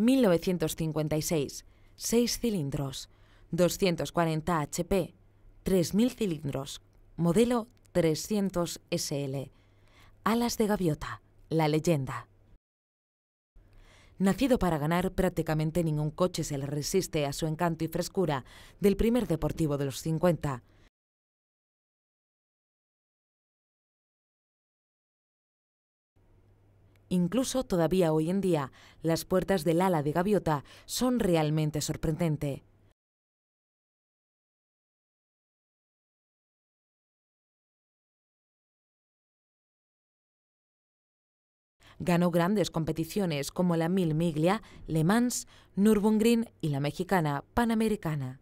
1956, 6 cilindros, 240 HP, 3000 cilindros, modelo 300 SL. Alas de gaviota, la leyenda. Nacido para ganar, prácticamente ningún coche se le resiste a su encanto y frescura del primer deportivo de los 50. Incluso todavía hoy en día, las puertas del ala de gaviota son realmente sorprendente. Ganó grandes competiciones como la Mil Miglia, Le Mans, Nürburgring y la mexicana Panamericana.